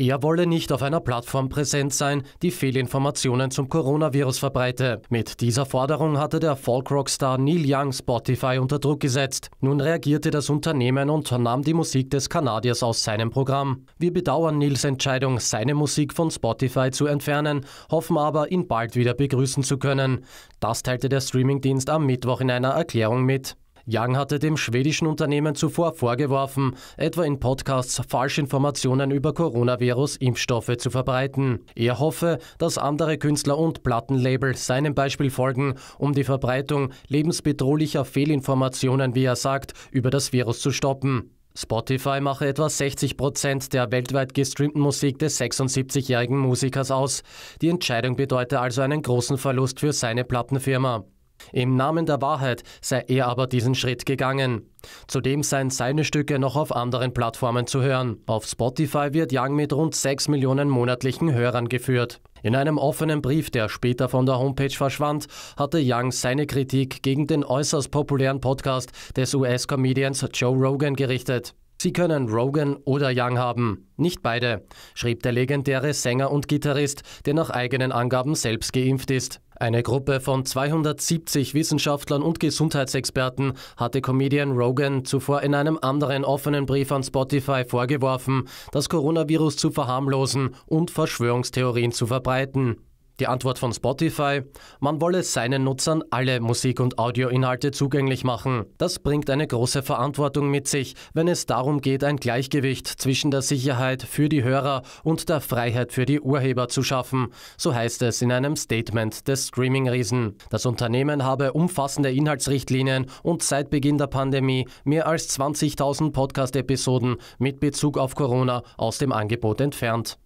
Er wolle nicht auf einer Plattform präsent sein, die Fehlinformationen zum Coronavirus verbreite. Mit dieser Forderung hatte der folk star Neil Young Spotify unter Druck gesetzt. Nun reagierte das Unternehmen und nahm die Musik des Kanadiers aus seinem Programm. Wir bedauern Nils Entscheidung, seine Musik von Spotify zu entfernen, hoffen aber, ihn bald wieder begrüßen zu können. Das teilte der Streamingdienst am Mittwoch in einer Erklärung mit. Young hatte dem schwedischen Unternehmen zuvor vorgeworfen, etwa in Podcasts Falschinformationen über Coronavirus-Impfstoffe zu verbreiten. Er hoffe, dass andere Künstler und Plattenlabel seinem Beispiel folgen, um die Verbreitung lebensbedrohlicher Fehlinformationen, wie er sagt, über das Virus zu stoppen. Spotify mache etwa 60 Prozent der weltweit gestreamten Musik des 76-jährigen Musikers aus. Die Entscheidung bedeute also einen großen Verlust für seine Plattenfirma. Im Namen der Wahrheit sei er aber diesen Schritt gegangen. Zudem seien seine Stücke noch auf anderen Plattformen zu hören. Auf Spotify wird Young mit rund 6 Millionen monatlichen Hörern geführt. In einem offenen Brief, der später von der Homepage verschwand, hatte Young seine Kritik gegen den äußerst populären Podcast des US-Comedians Joe Rogan gerichtet. Sie können Rogan oder Young haben, nicht beide, schrieb der legendäre Sänger und Gitarrist, der nach eigenen Angaben selbst geimpft ist. Eine Gruppe von 270 Wissenschaftlern und Gesundheitsexperten hatte Comedian Rogan zuvor in einem anderen offenen Brief an Spotify vorgeworfen, das Coronavirus zu verharmlosen und Verschwörungstheorien zu verbreiten. Die Antwort von Spotify, man wolle seinen Nutzern alle Musik- und Audioinhalte zugänglich machen. Das bringt eine große Verantwortung mit sich, wenn es darum geht, ein Gleichgewicht zwischen der Sicherheit für die Hörer und der Freiheit für die Urheber zu schaffen, so heißt es in einem Statement des Streaming-Riesen. Das Unternehmen habe umfassende Inhaltsrichtlinien und seit Beginn der Pandemie mehr als 20.000 Podcast-Episoden mit Bezug auf Corona aus dem Angebot entfernt.